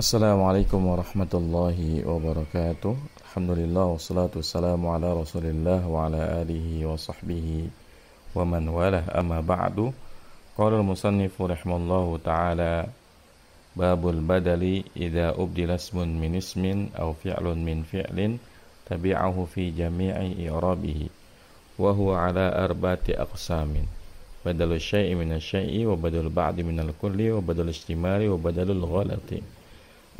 السلام عليكم ورحمة الله وبركاته الحمد لله والصلاة والسلام على رسول الله وعلى آله وصحبه ومن والاه أما بعد قال المصنف رحمه الله تعالى باب البدل إذا أبدل اسم من اسم أو فعل من فعل تبعه في جميع إعرابه وهو على أربعة أقسام بدل الشيء من الشيء وبدل البعض من الكل وبدل الاشتمال وبدل الغلط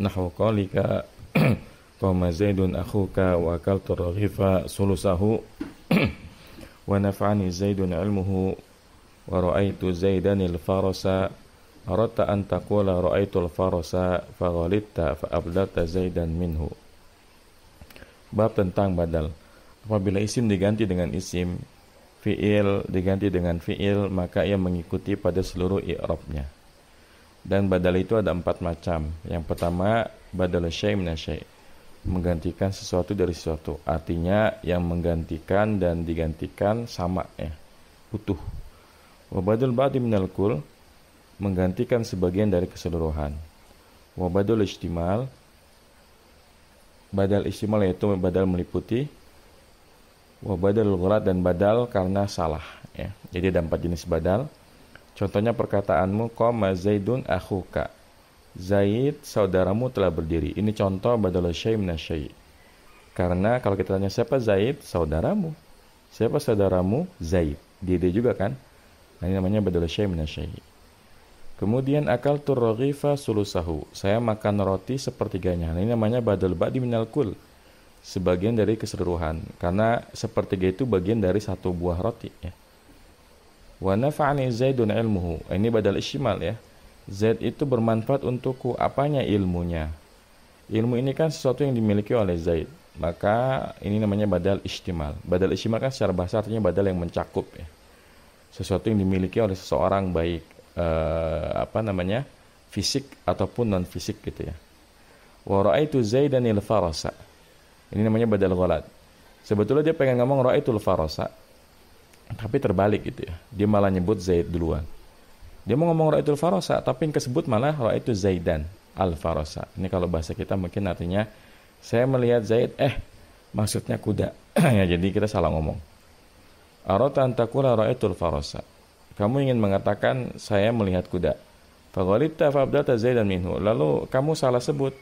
nahwu qalika qama zaidun akhuka wa akaltu raghifa sulusahu wa nafa'ani zaidun ilmuhu wa ra'aitu zaidan al-farasa aradta an taqula ra'aitu al-farasa fa ghalitta fa abdata zaidan minhu bab tentang badal apabila isim diganti dengan isim fi'il diganti dengan fi'il maka ia mengikuti pada seluruh i'rabnya dan badal itu ada empat macam. Yang pertama, badal syai' minasyai' menggantikan sesuatu dari sesuatu. Artinya yang menggantikan dan digantikan sama ya, utuh. Wabadul ba'di minal kul menggantikan sebagian dari keseluruhan. Wabadul istimal badal istimal yaitu badal meliputi wabadal ghulat dan badal karena salah ya. Jadi ada empat jenis badal Contohnya perkataanmu koma Zaidun akhuka. Zaid saudaramu telah berdiri. Ini contoh badal syai minasyai. Karena kalau kita tanya siapa Zaid, saudaramu. Siapa saudaramu? Zaid. Dia, dia juga kan? Nah, ini namanya badal syai minasyai. Kemudian akal turrogifa sulusahu. Saya makan roti sepertiganya. Nah, ini namanya badal ba'di minal kul. Sebagian dari keseluruhan. Karena sepertiga itu bagian dari satu buah roti. Ya. Wa nafa'ani Zaidun ilmuhu. Eh, ini badal ishmal ya. Zaid itu bermanfaat untukku apanya ilmunya. Ilmu ini kan sesuatu yang dimiliki oleh Zaid. Maka ini namanya badal istimal. Badal istimal kan secara bahasa artinya badal yang mencakup ya. Sesuatu yang dimiliki oleh seseorang baik eh, apa namanya? fisik ataupun non fisik gitu ya. Wa raaitu Zaidanil farasa. Ini namanya badal ghalat. Sebetulnya dia pengen ngomong raaitul farasa, tapi terbalik gitu ya. Dia malah nyebut Zaid duluan. Dia mau ngomong Ra'itul Farosa, tapi yang kesebut malah Ra'itul Zaidan Al-Farosa. Ini kalau bahasa kita mungkin artinya, saya melihat Zaid, eh maksudnya kuda. ya, jadi kita salah ngomong. Arotan antakula Ra'itul Farosa. Kamu ingin mengatakan, saya melihat kuda. Fagolita fabdata Zaidan minhu. Lalu kamu salah sebut.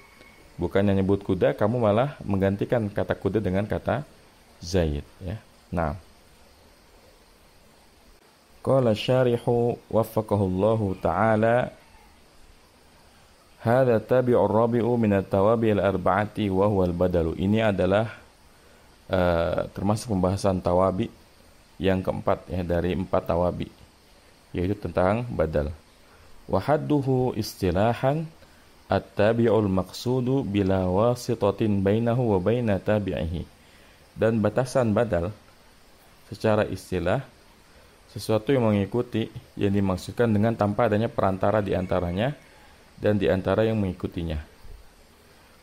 Bukannya nyebut kuda, kamu malah menggantikan kata kuda dengan kata Zaid. Ya. Nah, Qala syarihu waffaqahullahu ta'ala Hada tabi'ur rabi'u minat tawabi al-arba'ati wa badalu Ini adalah uh, termasuk pembahasan tawabi yang keempat ya dari empat tawabi yaitu tentang badal. Wahadduhu istilahan at-tabi'ul maqsudu bila wasitatin bainahu wa baina tabi'ihi. Dan batasan badal secara istilah sesuatu yang mengikuti yang dimaksudkan dengan tanpa adanya perantara di antaranya dan di antara yang mengikutinya.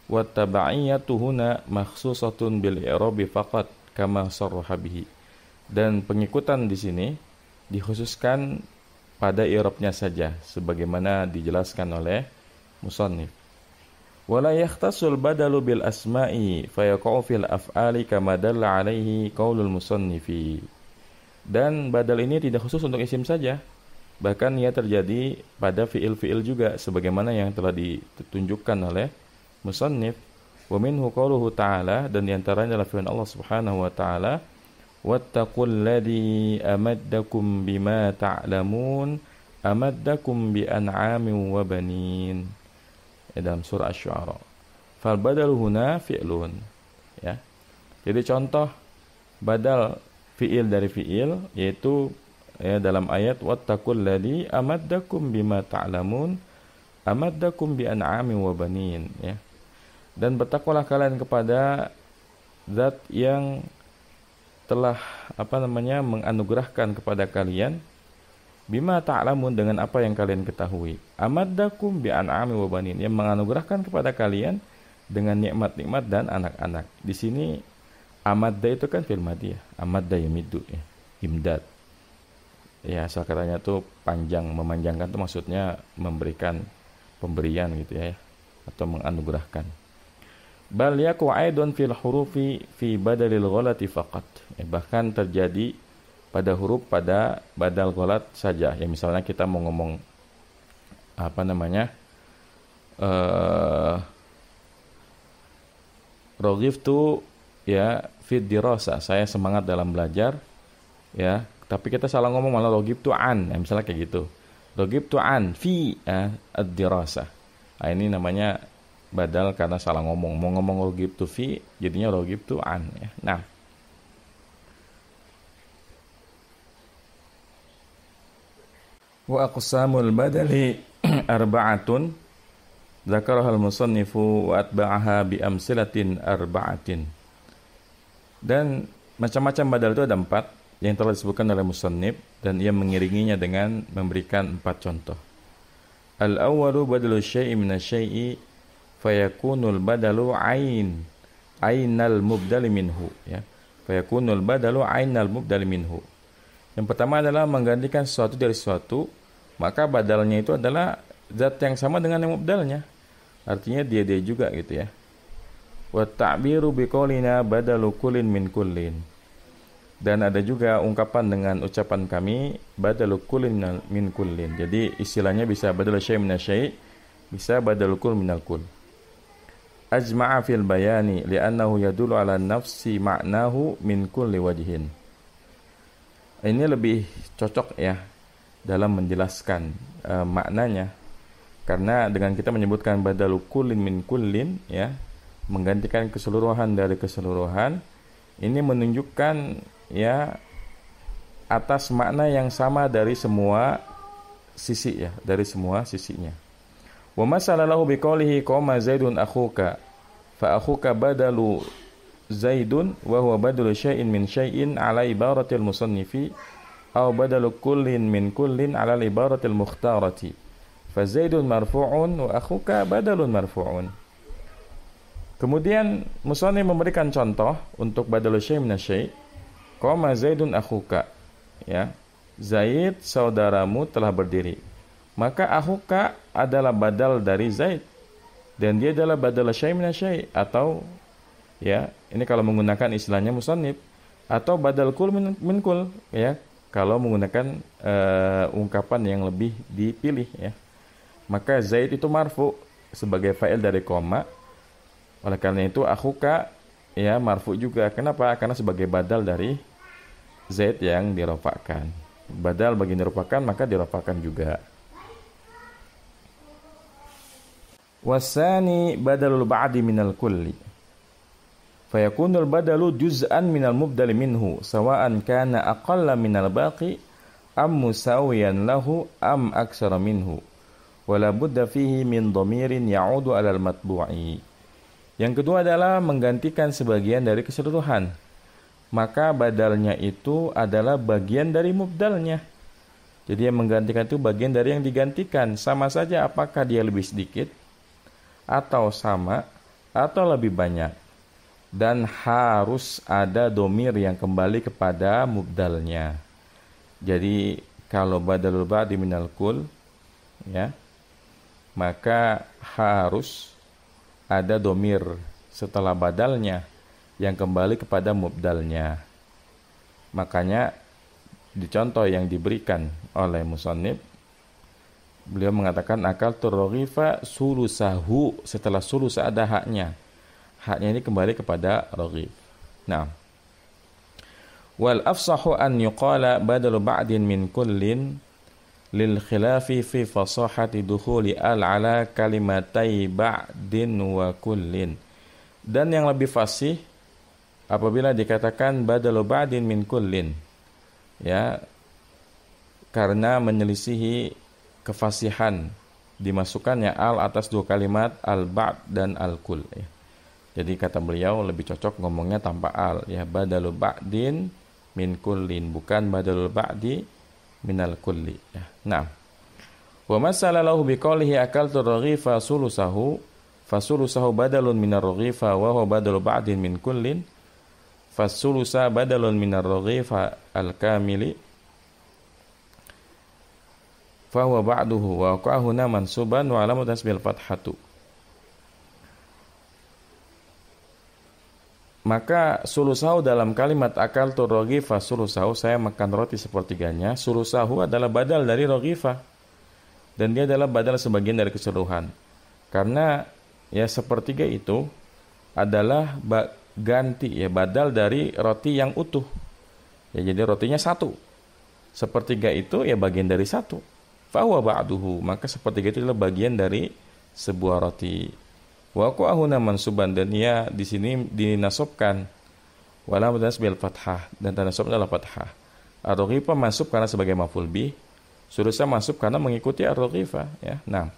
Wattaba'iyatuhuna makhsusatun bil i'rabi faqat kama sarraha bihi. Dan pengikutan di sini dikhususkan pada i'rabnya saja sebagaimana dijelaskan oleh musannif. Wala yahtasul badalu bil asma'i fayaqa'u fil af'ali kama dalla alaihi qaulul musannifi. Dan badal ini tidak khusus untuk isim saja, bahkan ia terjadi pada fiil-fiil juga sebagaimana yang telah ditunjukkan oleh musannif wa minhu qawluhu ta'ala dan diantaranya adalah firman Allah Subhanahu wa taala wattaqul ladhi amaddakum bima ta'lamun amaddakum bi an'amin wa banin ya, dalam surah asy-syu'ara fal badal huna fi'lun ya jadi contoh badal fiil dari fiil yaitu ya dalam ayat wattaqul ladzi amaddakum bima ta'lamun amaddakum bi an'amin wa banin ya. Dan bertakwalah kalian kepada zat yang telah apa namanya menganugerahkan kepada kalian bima ta'lamun dengan apa yang kalian ketahui amaddakum bi an'ami wa banin yang menganugerahkan kepada kalian dengan nikmat-nikmat dan anak-anak. Di sini Amadda itu kan fil madiyah. Amadda yamidu ya. Imdad. Ya, asal katanya tuh panjang memanjangkan tuh maksudnya memberikan pemberian gitu ya, ya. atau menganugerahkan. Bal yaku aidun fil hurufi fi badalil ghalati faqat. Ya, bahkan terjadi pada huruf pada badal ghalat saja. Ya misalnya kita mau ngomong apa namanya? eh uh, Rogif tuh ya fit dirosa saya semangat dalam belajar ya. Tapi kita salah ngomong malah logib tu an, ya, misalnya kayak gitu. Logib tu an fi ya, ad dirosa Nah, ini namanya badal karena salah ngomong. Mau ngomong logib tu fi, jadinya logib tu an ya. Nah, wa aqsamul badali arba'atun dzakaraha al-musannifu wa atba'aha bi amsilatin arba'atin dan macam-macam badal itu ada empat yang telah disebutkan oleh musannib dan ia mengiringinya dengan memberikan empat contoh. Al-awwalu badalu syai'i minasyai'i fayakunul badalu ain ainal mubdali minhu ya. Fayakunul badalu ainal mubdali minhu. Yang pertama adalah menggantikan sesuatu dari sesuatu, maka badalnya itu adalah zat yang sama dengan yang mubdalnya. Artinya dia dia juga gitu ya. Wata'biru biqolina badalu kulin min kullin dan ada juga ungkapan dengan ucapan kami badalu kulin min kullin jadi istilahnya bisa badalu syai' min syai' bisa badalu kul min kul ajma'a fil bayani li'annahu yadulu ala nafsi ma'nahu min kulli wajhin ini lebih cocok ya dalam menjelaskan uh, maknanya karena dengan kita menyebutkan badalu kulin min kullin ya menggantikan keseluruhan dari keseluruhan ini menunjukkan ya atas makna yang sama dari semua sisi ya dari semua sisinya wa masalallahu biqaulihi qoma zaidun akhuka fa akhuka badalu zaidun wa huwa badalu syai'in min syai'in ala ibaratil musannifi aw badalu kullin min kullin ala ibaratil mukhtarati fa zaidun marfu'un wa akhuka badalun marfu'un Kemudian Musani memberikan contoh untuk badal syai' min syai'. Qama Zaidun akhuka. Ya. Zaid saudaramu telah berdiri. Maka akhuka adalah badal dari Zaid dan dia adalah badal syai' min syai' atau ya, ini kalau menggunakan istilahnya musannif atau badal kul min, min kul ya, kalau menggunakan uh, ungkapan yang lebih dipilih ya. Maka Zaid itu marfu sebagai fa'il dari koma oleh karena itu akhuka ya marfu juga. Kenapa? Karena sebagai badal dari zaid yang dirofakkan. Badal bagi dirofakkan maka dirofakkan juga. Wasani badalul ba'di minal kulli. Fayakunul badalu juz'an minal mubdali minhu. Sawa'an kana aqalla minal baqi. Am musawiyan lahu am aksara minhu. Wala fihi min domirin ya'udu alal matbu'i. Yang kedua adalah menggantikan sebagian dari keseluruhan. Maka badalnya itu adalah bagian dari mubdalnya. Jadi yang menggantikan itu bagian dari yang digantikan. Sama saja apakah dia lebih sedikit atau sama atau lebih banyak. Dan harus ada domir yang kembali kepada mubdalnya. Jadi kalau badalul ba'di minal kul ya maka harus ada domir setelah badalnya yang kembali kepada mubdalnya. Makanya dicontoh yang diberikan oleh musonib beliau mengatakan akal turrogifa sulusahu setelah sulus ada haknya. Haknya ini kembali kepada rogif. Nah, wal afsahu an yuqala badalu ba'din min kullin lil khilafi fi fasahati dukhuli al ala kalimatai ba'din wa kullin dan yang lebih fasih apabila dikatakan badalu ba'din min kullin ya karena menyelisihi kefasihan dimasukkannya al atas dua kalimat al ba'd dan al kul ya. Jadi kata beliau lebih cocok ngomongnya tanpa al ya badalu ba'din min kullin bukan badalu ba'di minal kulli. Ya. Nah. Wa masala lahu biqaulihi akaltu raghifa sulusahu fasulusahu badalun minar raghifa wa huwa badalu ba'din min kullin fasulusa badalun minar raghifa al-kamili fa huwa ba'duhu wa qahuna mansuban wa alamu tasbil fathatu Maka sulusahu dalam kalimat akal tu rogifah sulusahu saya makan roti sepertiganya. Sulusahu adalah badal dari rogifah dan dia adalah badal sebagian dari keseluruhan. Karena ya sepertiga itu adalah ganti ya badal dari roti yang utuh. Ya jadi rotinya satu. Sepertiga itu ya bagian dari satu. Fahuwa ba'duhu maka sepertiga itu adalah bagian dari sebuah roti Wa qahuna mansuban dan ia di sini dinasobkan wala mudas bil fathah dan tanasubnya adalah fathah. ar masuk karena sebagai maf'ul bih. Surusa masuk karena mengikuti ar-raghifa ya. Nah.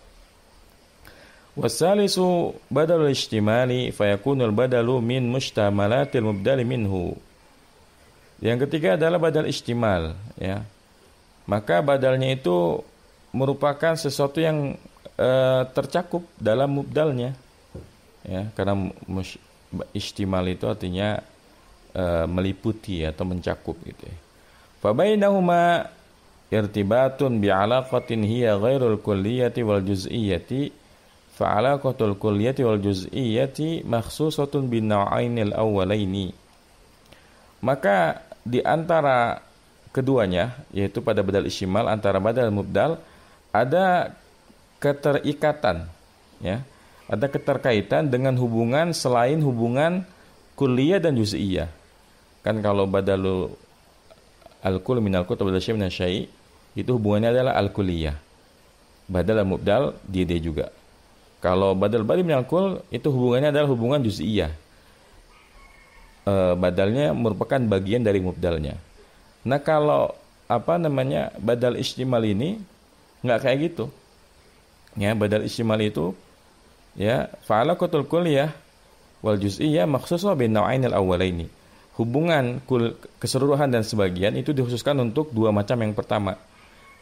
Wasalisu badal istimali fayakunul badalu min mustamalatil mubdali minhu. Yang ketiga adalah badal istimal ya. Maka badalnya itu merupakan sesuatu yang e, tercakup dalam mubdalnya ya karena istimal itu artinya e, meliputi atau mencakup gitu ya. irtibatun irtibatun alaqatin hiya ghairul kulliyati wal juz'iyyati fa alaqatul kulliyati wal juz'iyyati makhsusatun bin naw'ainil awwalaini. Maka di antara keduanya yaitu pada badal istimal antara badal mubdal ada keterikatan ya ada keterkaitan dengan hubungan selain hubungan kuliah dan juz'iyah. Kan kalau badalul al-kul min al-kut badal syai' min syai' itu hubungannya adalah al kuliyah. Badal mubdal dia dia juga. Kalau badal badi min al-kul itu hubungannya adalah hubungan juz'iyah. E, badalnya merupakan bagian dari mubdalnya. Nah, kalau apa namanya badal istimal ini nggak kayak gitu. Ya, badal istimal itu ya fa'alakotul kuliah wal juz'iyah maksudnya bin naw'ainil ini. hubungan kul, keseluruhan dan sebagian itu dikhususkan untuk dua macam yang pertama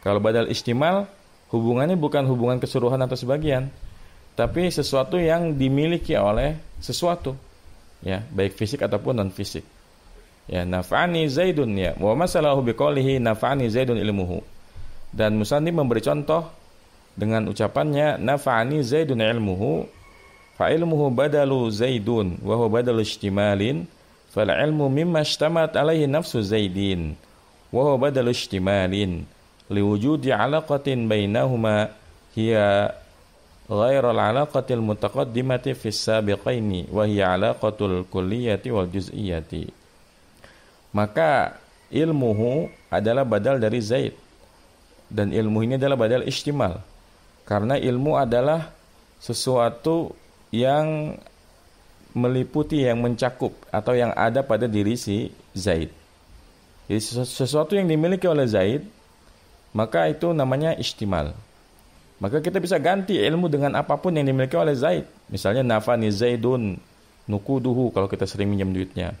kalau badal istimal hubungannya bukan hubungan keseluruhan atau sebagian tapi sesuatu yang dimiliki oleh sesuatu ya baik fisik ataupun non fisik ya nafani zaidun ya wa masalahu biqalihi nafani zaidun ilmuhu dan musani memberi contoh dengan ucapannya nafa'ani zaidun ilmuhu fa ilmuhu badalu zaidun wa huwa badalu istimalin, fal ilmu mimma ijtamat alaihi nafsu zaidin wa huwa badalu istimalin, liwujudi alaqatin bainahuma hiya غير العلاقة المتقدمة في السابقين وهي علاقة الكلية والجزئية maka ilmuhu adalah badal dari zaid dan ilmu ini adalah badal istimal karena ilmu adalah sesuatu yang meliputi yang mencakup atau yang ada pada diri si Zaid. Jadi sesuatu yang dimiliki oleh Zaid, maka itu namanya istimal. Maka kita bisa ganti ilmu dengan apapun yang dimiliki oleh Zaid. Misalnya nafani Zaidun nukuduhu kalau kita sering minjam duitnya.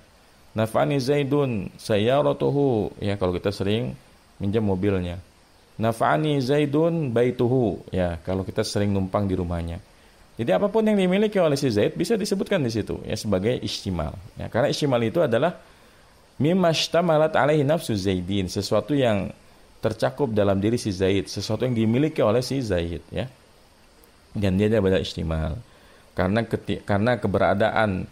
Nafani Zaidun sayarotuhu ya kalau kita sering minjam mobilnya. Naf'ani Zaidun baituhu. Ya, kalau kita sering numpang di rumahnya. Jadi apapun yang dimiliki oleh si Zaid bisa disebutkan di situ ya sebagai istimal. Ya, karena istimal itu adalah mimashtamalat alaihi nafsu Zaidin, sesuatu yang tercakup dalam diri si Zaid, sesuatu yang dimiliki oleh si Zaid ya. Dan dia ada pada istimal. Karena karena keberadaan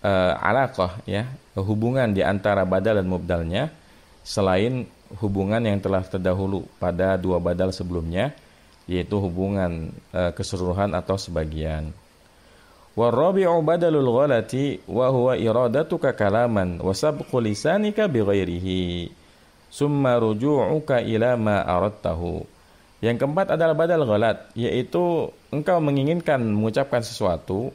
uh, alaqah ya, hubungan di antara badal dan mubdalnya selain hubungan yang telah terdahulu pada dua badal sebelumnya yaitu hubungan e, keseluruhan atau sebagian. Warabi'u badalul ghalati wa huwa iradatuka kalaman wa sabqu lisanika bighairihi summa ruju'uka ila ma aradtahu. Yang keempat adalah badal ghalat yaitu engkau menginginkan mengucapkan sesuatu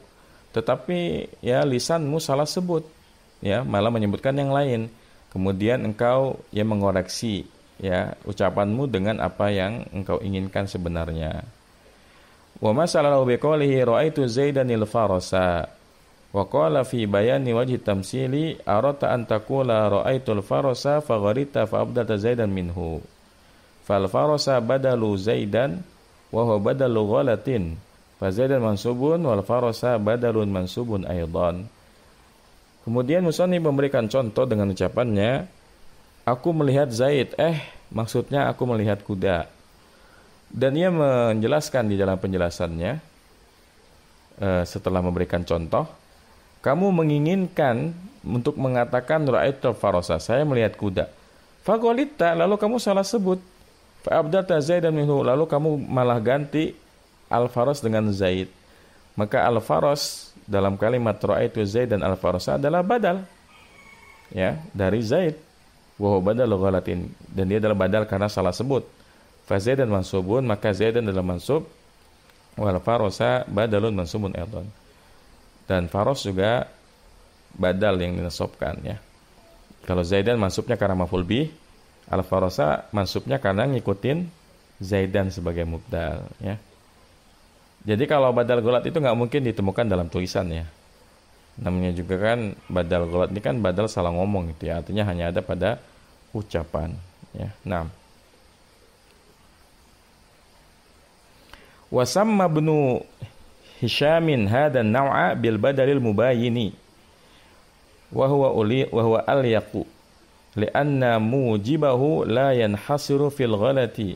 tetapi ya lisanmu salah sebut ya malah menyebutkan yang lain kemudian engkau ya mengoreksi ya ucapanmu dengan apa yang engkau inginkan sebenarnya. Wa masalahu qoulihi ra'aitu Zaidan al-farasa wa qala fi bayani wajhi tamsili arata an taqula ra'aitul farasa fa gharita fa abdata Zaidan minhu. Fal farasa badalu Zaidan wa huwa badalu ghalatin fa Zaidan mansubun wal farasa badalun mansubun aidan. Kemudian Musonib memberikan contoh dengan ucapannya, Aku melihat Zaid, eh maksudnya aku melihat kuda. Dan ia menjelaskan di dalam penjelasannya, eh, setelah memberikan contoh, kamu menginginkan untuk mengatakan Ra'aitu farosa, saya melihat kuda. Fagolita, lalu kamu salah sebut. Fa'abdata Zaid dan minhu, lalu kamu malah ganti al-faros dengan Zaid. Maka al faros dalam kalimat itu Zaid dan al farosa adalah badal. Ya, dari Zaid. Wa badal ghalatin dan dia adalah badal karena salah sebut. Fa dan mansubun maka Zaidan adalah mansub wal farosa badalun mansubun aidan. Dan faros juga badal yang dinasobkan ya. Kalau Zaidan mansubnya karena maful bih, al farosa mansubnya karena ngikutin Zaidan sebagai mubdal ya. Jadi kalau badal golat itu nggak mungkin ditemukan dalam tulisan ya. Namanya juga kan badal golat ini kan badal salah ngomong gitu ya. Artinya hanya ada pada ucapan ya. Nah. Wasamma bnu Hishamin hada naw'a bil badalil mubayini wa huwa uli wa huwa al yaqu li'anna mujibahu la yanhasiru fil ghalati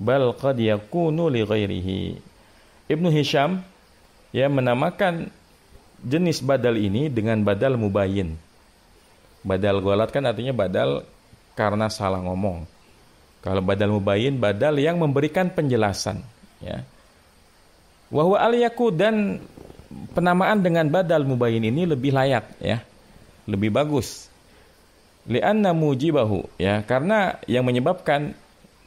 bal qad yakunu li ghairihi Ibnu Hisham ya menamakan jenis badal ini dengan badal mubayin. Badal golat kan artinya badal karena salah ngomong. Kalau badal mubayin badal yang memberikan penjelasan ya. Wahwa aliyaku dan penamaan dengan badal mubayin ini lebih layak ya. Lebih bagus. Lianna mujibahu ya karena yang menyebabkan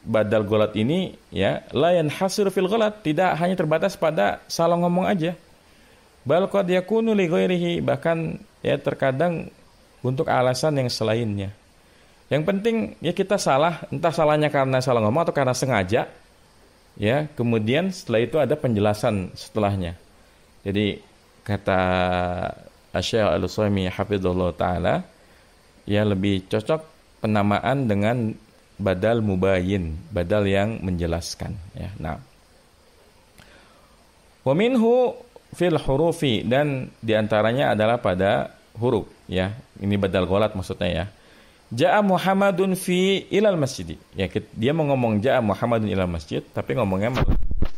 badal golat ini ya layan hasil fil golat tidak hanya terbatas pada salah ngomong aja bal qad yakunu li bahkan ya terkadang untuk alasan yang selainnya yang penting ya kita salah entah salahnya karena salah ngomong atau karena sengaja ya kemudian setelah itu ada penjelasan setelahnya jadi kata Syekh Al-Utsaimin hafizallahu taala ya lebih cocok penamaan dengan badal mubayin, badal yang menjelaskan ya. Nah. Wa fil hurufi dan diantaranya adalah pada huruf ya. Ini badal golat maksudnya ya. Ja'a Muhammadun fi ilal masjid. Ya, dia mau ngomong ja'a Muhammadun ilal masjid, tapi ngomongnya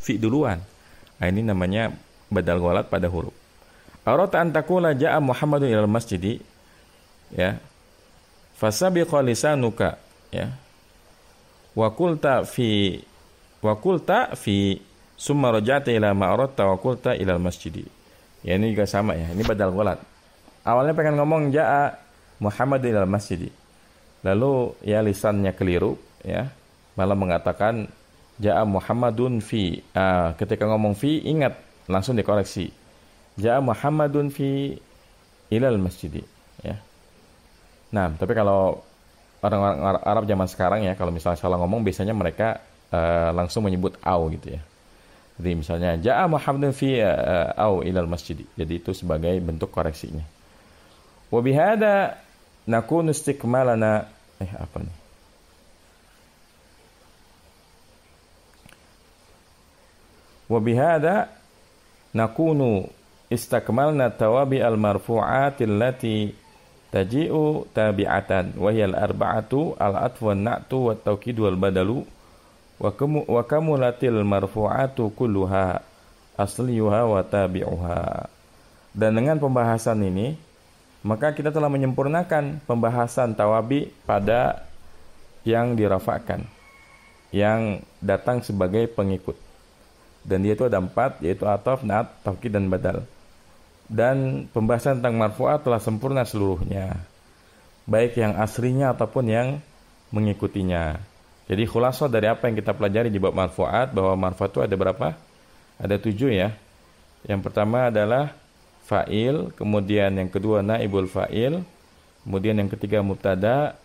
fi duluan. Nah, ini namanya badal golat pada huruf. Arata antakula ja'a Muhammadun ilal masjid. Ya. Fasabiqa lisanuka. Ya wa qulta fi wa qulta fi summa raja'ta ila ma aradta wa qulta ila masjidi ya ini juga sama ya ini badal ghalat awalnya pengen ngomong ja'a Muhammad ila masjidi lalu ya lisannya keliru ya malah mengatakan ja'a Muhammadun fi uh, ketika ngomong fi ingat langsung dikoreksi ja'a Muhammadun fi ilal masjidi ya nah tapi kalau orang-orang Arab zaman sekarang ya kalau misalnya salah ngomong biasanya mereka uh, langsung menyebut au gitu ya. Jadi misalnya jaa Muhammadun fi uh, au ilal masjid. Jadi itu sebagai bentuk koreksinya. Wa bihada nakunu istiqmalana eh apa nih? Wa nakunu istakmalna tawabi al marfu'ati allati taji'u tabi'atan wa hiya al-arba'atu al-atfu wan-na'tu wat-tawkidu wal-badalu wa kamu wa kamulatil marfu'atu kulluha asliyuha wa tabi'uha. Dan dengan pembahasan ini maka kita telah menyempurnakan pembahasan tawabi pada yang dirafakan yang datang sebagai pengikut dan dia itu ada empat yaitu ataf, naat, tawkid dan badal dan pembahasan tentang marfu'ah telah sempurna seluruhnya baik yang aslinya ataupun yang mengikutinya jadi khulasa dari apa yang kita pelajari di bab marfu'at bahwa marfu'at itu ada berapa? Ada tujuh ya yang pertama adalah fa'il kemudian yang kedua naibul fa'il kemudian yang ketiga mubtada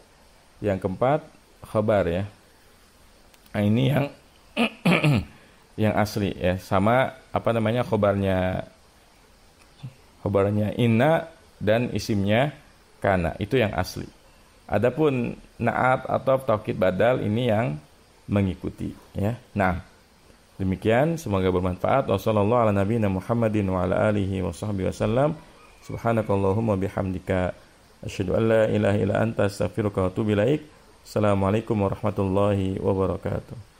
yang keempat khabar ya nah, ini yang yang asli ya sama apa namanya khabarnya khobarnya inna dan isimnya kana. Itu yang asli. Adapun naat atau taukid badal ini yang mengikuti ya. Nah, demikian semoga bermanfaat. Wassalamualaikum warahmatullahi wabarakatuh.